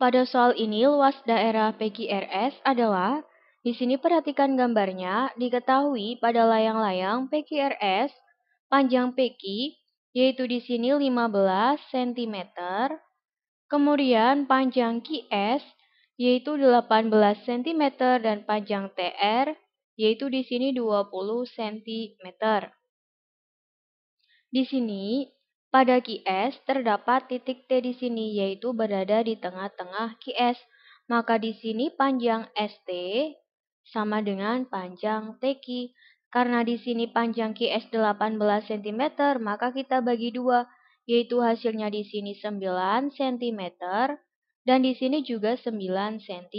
Pada soal ini, luas daerah PGRS adalah di sini perhatikan gambarnya, diketahui pada layang-layang PQRS panjang PQ yaitu di sini 15 cm, kemudian panjang QS yaitu 18 cm dan panjang TR yaitu di sini 20 cm. Di sini pada QS terdapat titik T di sini yaitu berada di tengah-tengah QS. Maka di sini panjang ST sama dengan panjang TQ. Karena di sini panjang QS 18 cm, maka kita bagi dua, yaitu hasilnya di sini 9 cm dan di sini juga 9 cm.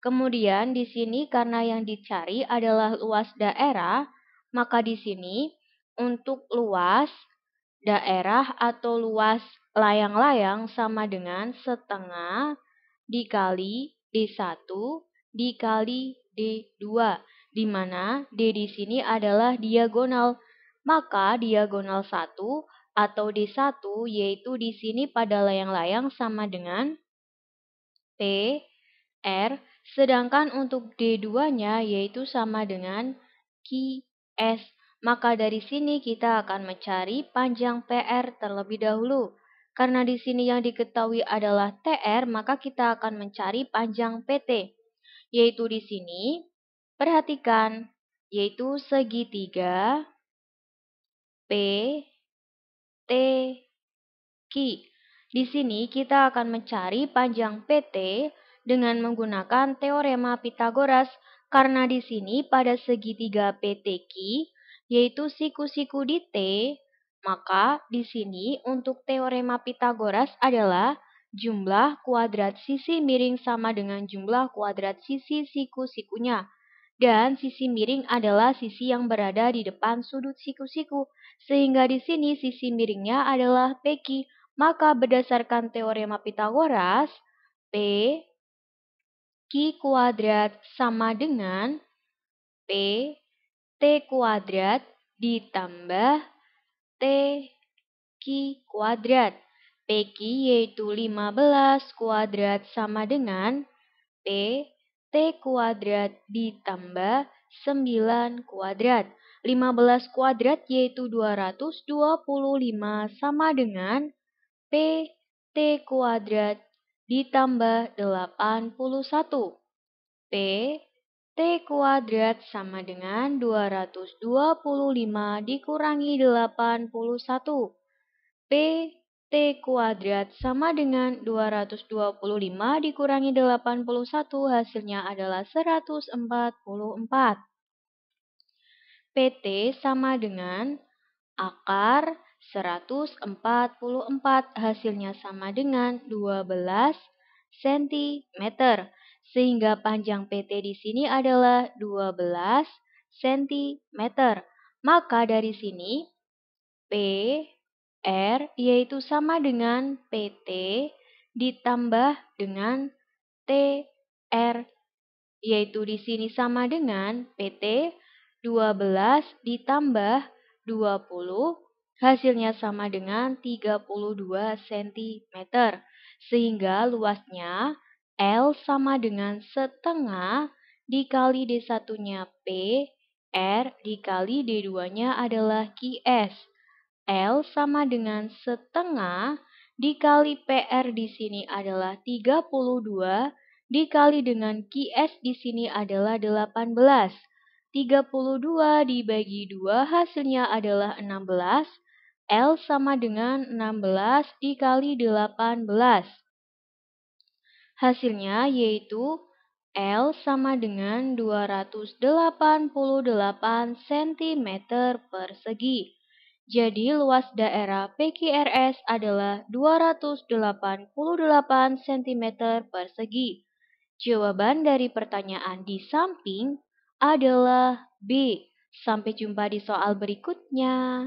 Kemudian di sini karena yang dicari adalah luas daerah, maka di sini untuk luas daerah atau luas layang-layang sama dengan setengah dikali D1 dikali D2, di mana D di sini adalah diagonal. Maka diagonal 1 atau D1 yaitu di sini pada layang-layang sama dengan P, R, sedangkan untuk D2-nya yaitu sama dengan Q, S, maka dari sini kita akan mencari panjang PR terlebih dahulu. Karena di sini yang diketahui adalah TR, maka kita akan mencari panjang PT. Yaitu di sini, perhatikan, yaitu segitiga P, T, Q. Di sini kita akan mencari panjang PT dengan menggunakan teorema Pitagoras karena di sini pada segitiga PTQ yaitu siku-siku di T, maka di sini untuk teorema Pitagoras adalah jumlah kuadrat sisi miring sama dengan jumlah kuadrat sisi siku-sikunya. Dan sisi miring adalah sisi yang berada di depan sudut siku-siku, sehingga di sini sisi miringnya adalah PQ. Maka berdasarkan teorema Pitagoras, P Q kuadrat sama dengan P T kuadrat ditambah T Q kuadrat. p Q yaitu 15 kuadrat sama dengan P T kuadrat ditambah 9 kuadrat. 15 kuadrat yaitu 225 sama dengan P T kuadrat ditambah 81. P T kuadrat sama dengan 225 dikurangi 81. P T kuadrat sama dengan 225 dikurangi 81 hasilnya adalah 144. PT sama dengan akar 144 hasilnya sama dengan 12 cm. Sehingga panjang PT di sini adalah 12 cm. Maka dari sini PR yaitu sama dengan PT ditambah dengan TR yaitu di sini sama dengan PT 12 ditambah 20 hasilnya sama dengan 32 cm sehingga luasnya L sama dengan setengah dikali D1-nya P, R dikali D2-nya adalah QS. L sama dengan setengah dikali PR di sini adalah 32, dikali dengan QS di sini adalah 18. 32 dibagi 2 hasilnya adalah 16. L sama dengan 16 dikali 18. Hasilnya yaitu L sama dengan 288 cm persegi. Jadi luas daerah PQRS adalah 288 cm persegi. Jawaban dari pertanyaan di samping adalah B. Sampai jumpa di soal berikutnya.